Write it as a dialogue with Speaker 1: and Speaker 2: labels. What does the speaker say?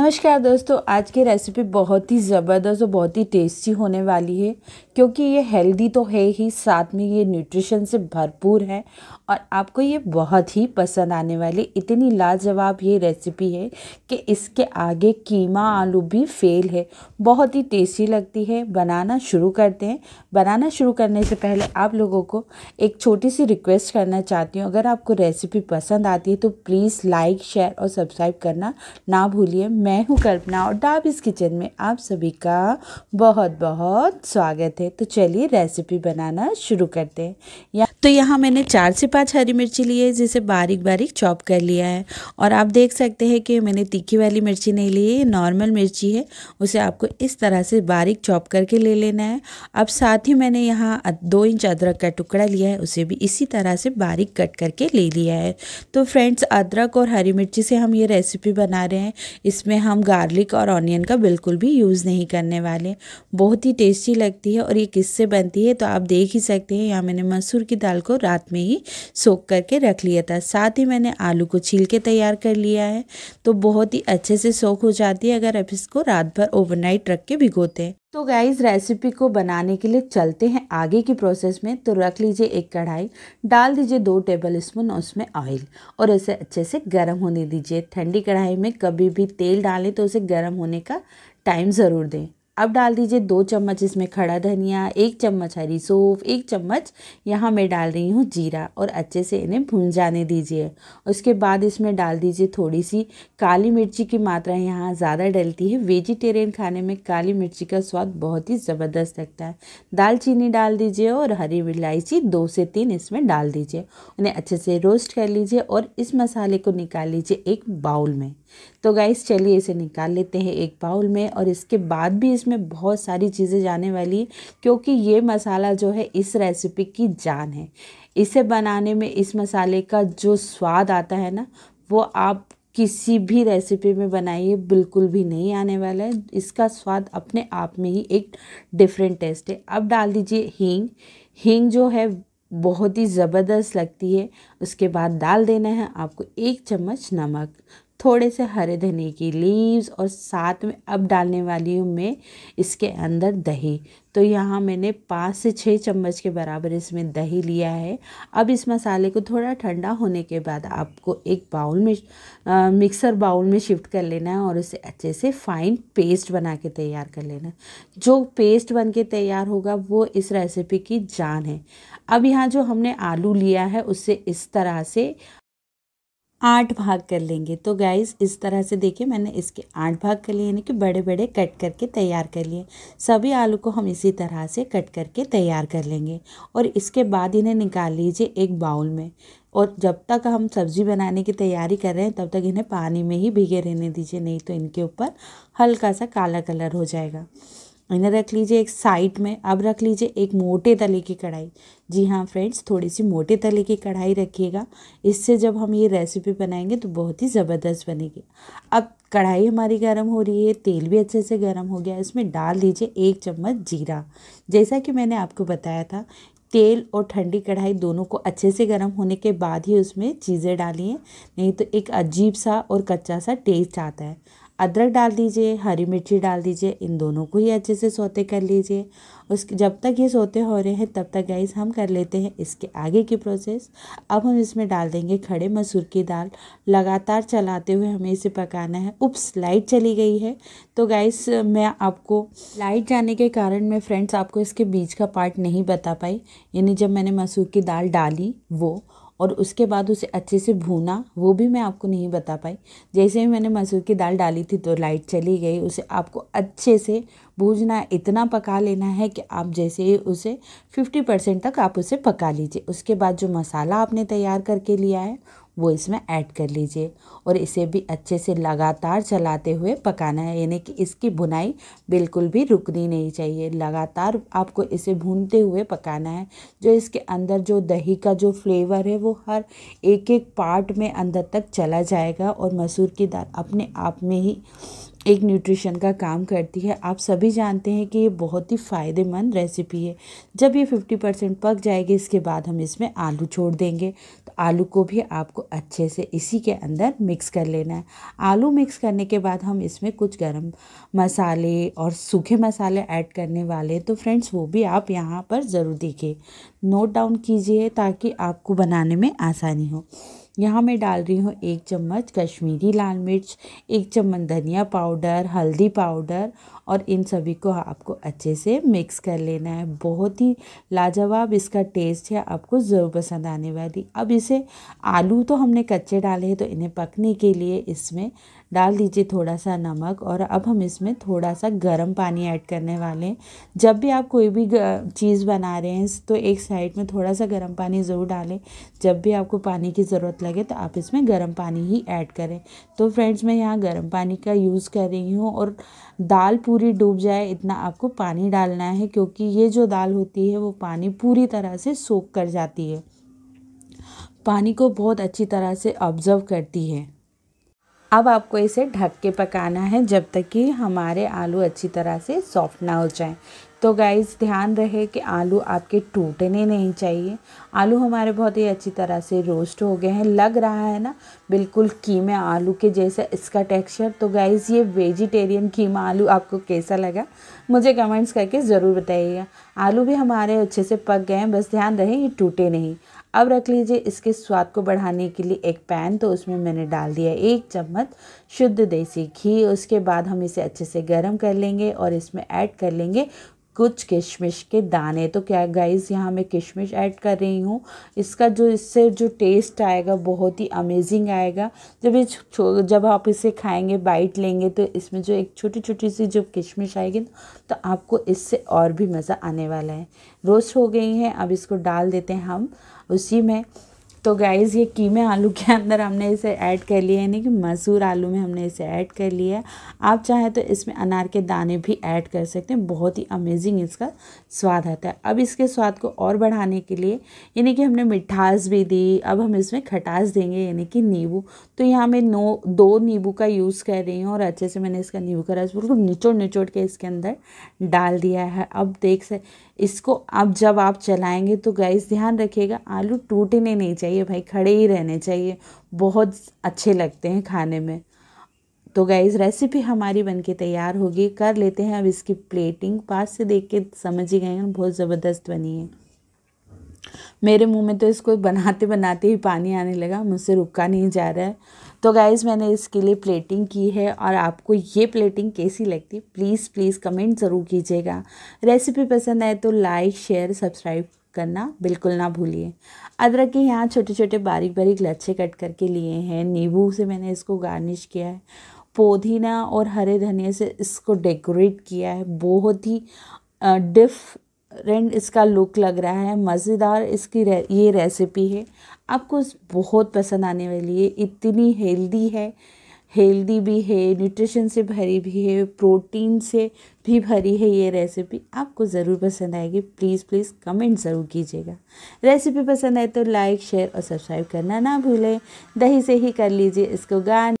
Speaker 1: नमस्कार दोस्तों आज की रेसिपी बहुत ही ज़बरदस्त और बहुत ही टेस्टी होने वाली है क्योंकि ये हेल्दी तो है ही साथ में ये न्यूट्रिशन से भरपूर है और आपको ये बहुत ही पसंद आने वाली इतनी लाजवाब ये रेसिपी है कि इसके आगे कीमा आलू भी फेल है बहुत ही टेस्टी लगती है बनाना शुरू करते हैं बनाना शुरू करने से पहले आप लोगों को एक छोटी सी रिक्वेस्ट करना चाहती हूँ अगर आपको रेसिपी पसंद आती है तो प्लीज़ लाइक शेयर और सब्सक्राइब करना ना भूलिए मैं हूँ कल्पना और डाबिस किचन में आप सभी का बहुत बहुत स्वागत है तो चलिए रेसिपी बनाना शुरू करते हैं या तो यहाँ मैंने चार से पांच हरी मिर्ची ली है जिसे बारीक बारीक चॉप कर लिया है और आप देख सकते हैं कि मैंने तीखी वाली मिर्ची नहीं ली है नॉर्मल मिर्ची है उसे आपको इस तरह से बारीक चॉप करके ले लेना है अब साथ ही मैंने यहाँ दो इंच अदरक का टुकड़ा लिया है उसे भी इसी तरह से बारीक कट करके ले लिया है तो फ्रेंड्स अदरक और हरी मिर्ची से हम ये रेसिपी बना रहे हैं इसमें इसमें हम गार्लिक और ऑनियन का बिल्कुल भी यूज़ नहीं करने वाले बहुत ही टेस्टी लगती है और ये किससे बनती है तो आप देख ही सकते हैं यहाँ मैंने मसूर की दाल को रात में ही सोख करके रख लिया था साथ ही मैंने आलू को छील के तैयार कर लिया है तो बहुत ही अच्छे से सोख हो जाती है अगर आप इसको रात भर ओवरनाइट रख के भिगोते हैं तो गाइज़ रेसिपी को बनाने के लिए चलते हैं आगे की प्रोसेस में तो रख लीजिए एक कढ़ाई डाल दीजिए दो टेबल स्पून उसमें ऑयल और इसे अच्छे से गर्म होने दीजिए ठंडी कढ़ाई में कभी भी तेल डालें तो उसे गर्म होने का टाइम ज़रूर दें अब डाल दीजिए दो चम्मच इसमें खड़ा धनिया एक चम्मच हरी सौंफ एक चम्मच यहाँ मैं डाल रही हूँ जीरा और अच्छे से इन्हें भून जाने दीजिए उसके बाद इसमें डाल दीजिए थोड़ी सी काली मिर्ची की मात्रा यहाँ ज़्यादा डलती है वेजिटेरियन खाने में काली मिर्ची का स्वाद बहुत ही ज़बरदस्त लगता है दालचीनी डाल दीजिए और हरी इलायची दो से तीन इसमें डाल दीजिए उन्हें अच्छे से रोस्ट कर लीजिए और इस मसाले को निकाल लीजिए एक बाउल में तो गाइस चलिए इसे निकाल लेते हैं एक बाउल में और इसके बाद भी इसमें इसमें बहुत सारी चीज़ें जाने वाली है क्योंकि ये मसाला जो है इस रेसिपी की जान है इसे बनाने में इस मसाले का जो स्वाद आता है ना वो आप किसी भी रेसिपी में बनाइए बिल्कुल भी नहीं आने वाला है इसका स्वाद अपने आप में ही एक डिफरेंट टेस्ट है अब डाल दीजिए हींग हींग जो है बहुत ही ज़बरदस्त लगती है उसके बाद डाल देना है आपको एक चम्मच नमक थोड़े से हरे धनिए की लीव्स और साथ में अब डालने वाली हूँ मैं इसके अंदर दही तो यहाँ मैंने पाँच से छः चम्मच के बराबर इसमें दही लिया है अब इस मसाले को थोड़ा ठंडा होने के बाद आपको एक बाउल में आ, मिक्सर बाउल में शिफ्ट कर लेना है और उसे अच्छे से फाइन पेस्ट बना के तैयार कर लेना है जो पेस्ट बन के तैयार होगा वो इस रेसिपी की जान है अब यहाँ जो हमने आलू लिया है उससे इस तरह से आठ भाग कर लेंगे तो गाइस इस तरह से देखिए मैंने इसके आठ भाग कर लिए यानी कि बड़े बड़े कट करके तैयार कर लिए सभी आलू को हम इसी तरह से कट करके तैयार कर लेंगे और इसके बाद इन्हें निकाल लीजिए एक बाउल में और जब तक हम सब्ज़ी बनाने की तैयारी कर रहे हैं तब तक इन्हें पानी में ही भिगे रहने दीजिए नहीं तो इनके ऊपर हल्का सा काला कलर हो जाएगा इन्हें रख लीजिए एक साइड में अब रख लीजिए एक मोटे तले की कढ़ाई जी हाँ फ्रेंड्स थोड़ी सी मोटे तले की कढ़ाई रखिएगा इससे जब हम ये रेसिपी बनाएंगे तो बहुत ही ज़बरदस्त बनेगी अब कढ़ाई हमारी गर्म हो रही है तेल भी अच्छे से गर्म हो गया इसमें डाल दीजिए एक चम्मच जीरा जैसा कि मैंने आपको बताया था तेल और ठंडी कढ़ाई दोनों को अच्छे से गर्म होने के बाद ही उसमें चीज़ें डालिए नहीं तो एक अजीब सा और कच्चा सा टेस्ट आता है अदरक डाल दीजिए हरी मिर्ची डाल दीजिए इन दोनों को ही अच्छे से सोते कर लीजिए उस जब तक ये सोते हो रहे हैं तब तक गाइस हम कर लेते हैं इसके आगे की प्रोसेस अब हम इसमें डाल देंगे खड़े मसूर की दाल लगातार चलाते हुए हमें इसे पकाना है उप्स लाइट चली गई है तो गाइस मैं आपको लाइट जाने के कारण मैं फ्रेंड्स आपको इसके बीच का पार्ट नहीं बता पाई यानी जब मैंने मसूर की दाल डाली वो और उसके बाद उसे अच्छे से भूना वो भी मैं आपको नहीं बता पाई जैसे ही मैंने मसूर की दाल डाली थी तो लाइट चली गई उसे आपको अच्छे से भूजना इतना पका लेना है कि आप जैसे ही उसे 50 परसेंट तक आप उसे पका लीजिए उसके बाद जो मसाला आपने तैयार करके लिया है वो इसमें ऐड कर लीजिए और इसे भी अच्छे से लगातार चलाते हुए पकाना है यानी कि इसकी भुनाई बिल्कुल भी रुकनी नहीं चाहिए लगातार आपको इसे भूनते हुए पकाना है जो इसके अंदर जो दही का जो फ्लेवर है वो हर एक एक पार्ट में अंदर तक चला जाएगा और मसूर की दाल अपने आप में ही एक न्यूट्रिशन का काम करती है आप सभी जानते हैं कि ये बहुत ही फ़ायदेमंद रेसिपी है जब ये फिफ्टी परसेंट पक जाएगी इसके बाद हम इसमें आलू छोड़ देंगे तो आलू को भी आपको अच्छे से इसी के अंदर मिक्स कर लेना है आलू मिक्स करने के बाद हम इसमें कुछ गर्म मसाले और सूखे मसाले ऐड करने वाले तो फ्रेंड्स वो भी आप यहाँ पर ज़रूर देखिए नोट डाउन कीजिए ताकि आपको बनाने में आसानी हो यहाँ मैं डाल रही हूँ एक चम्मच कश्मीरी लाल मिर्च एक चम्मच धनिया पाउडर हल्दी पाउडर और इन सभी को आपको अच्छे से मिक्स कर लेना है बहुत ही लाजवाब इसका टेस्ट है आपको ज़रूर पसंद आने वाली अब इसे आलू तो हमने कच्चे डाले हैं तो इन्हें पकने के लिए इसमें डाल दीजिए थोड़ा सा नमक और अब हम इसमें थोड़ा सा गर्म पानी ऐड करने वाले हैं जब भी आप कोई भी चीज़ बना रहे हैं तो एक साइड में थोड़ा सा गर्म पानी ज़रूर डालें जब भी आपको पानी की ज़रूरत लगे तो आप इसमें गर्म पानी ही ऐड करें तो फ्रेंड्स मैं यहाँ गर्म पानी का यूज़ कर रही हूँ और दाल पूरी डूब जाए इतना आपको पानी डालना है क्योंकि ये जो दाल होती है वो पानी पूरी तरह से सोख कर जाती है पानी को बहुत अच्छी तरह से ऑब्ज़र्व करती है अब आपको इसे ढक के पकाना है जब तक कि हमारे आलू अच्छी तरह से सॉफ्ट ना हो जाए तो गाइज़ ध्यान रहे कि आलू आपके टूटने नहीं चाहिए आलू हमारे बहुत ही अच्छी तरह से रोस्ट हो गए हैं लग रहा है ना बिल्कुल कीमे आलू के जैसा इसका टेक्सचर तो गाइज़ ये वेजिटेरियन कीमा आलू आपको कैसा लगा मुझे कमेंट्स करके ज़रूर बताइएगा आलू भी हमारे अच्छे से पक गए हैं बस ध्यान रहे ये टूटे नहीं अब रख लीजिए इसके स्वाद को बढ़ाने के लिए एक पैन तो उसमें मैंने डाल दिया एक चम्मच शुद्ध देसी घी उसके बाद हम इसे अच्छे से गर्म कर लेंगे और इसमें ऐड कर लेंगे कुछ किशमिश के दाने तो क्या गाइस यहाँ मैं किशमिश ऐड कर रही हूँ इसका जो इससे जो टेस्ट आएगा बहुत ही अमेजिंग आएगा जब ये जब आप इसे खाएंगे बाइट लेंगे तो इसमें जो एक छोटी छोटी सी जो किशमिश आएगी ना तो आपको इससे और भी मज़ा आने वाला है रोस्ट हो गई है अब इसको डाल देते हैं हम उसी में तो गाइज़ ये कीमे आलू के अंदर हमने इसे ऐड कर लिया यानी कि मसूर आलू में हमने इसे ऐड कर लिया है आप चाहें तो इसमें अनार के दाने भी ऐड कर सकते हैं बहुत ही अमेजिंग इसका स्वाद आता है अब इसके स्वाद को और बढ़ाने के लिए यानी कि हमने मिठास भी दी अब हम इसमें खटास देंगे यानी कि नींबू तो यहाँ मैं नो दो नींबू का यूज़ कर रही हूँ और अच्छे से मैंने इसका नींबू का रस बिल्कुल निचोड़ निचोड़ के इसके अंदर डाल दिया है अब देख सक इसको अब जब आप चलाएंगे तो गैस ध्यान रखिएगा आलू टूटने नहीं चाहिए भाई खड़े ही रहने चाहिए बहुत अच्छे लगते हैं खाने में तो गैस रेसिपी हमारी बनके तैयार होगी कर लेते हैं अब इसकी प्लेटिंग पास से देख के समझ ही गए बहुत ज़बरदस्त बनी है मेरे मुंह में तो इसको बनाते बनाते ही पानी आने लगा मुझसे रुका नहीं जा रहा है तो गाइज़ मैंने इसके लिए प्लेटिंग की है और आपको ये प्लेटिंग कैसी लगती है प्लीज़ प्लीज़ कमेंट ज़रूर कीजिएगा रेसिपी पसंद आए तो लाइक शेयर सब्सक्राइब करना बिल्कुल ना भूलिए अदरक के यहाँ छोटे छोटे बारीक बारीक लच्छे कट करके लिए हैं नींबू से मैंने इसको गार्निश किया है पुदीना और हरे धनिया से इसको डेकोरेट किया है बहुत ही डिफ रेंड इसका लुक लग रहा है मज़ेदार इसकी रे, ये रेसिपी है आपको बहुत पसंद आने वाली है इतनी हेल्दी है हेल्दी भी है न्यूट्रिशन से भरी भी है प्रोटीन से भी भरी है ये रेसिपी आपको ज़रूर पसंद आएगी प्लीज़ प्लीज़ कमेंट ज़रूर कीजिएगा रेसिपी पसंद आए तो लाइक शेयर और सब्सक्राइब करना ना भूलें दही से ही कर लीजिए इसको गान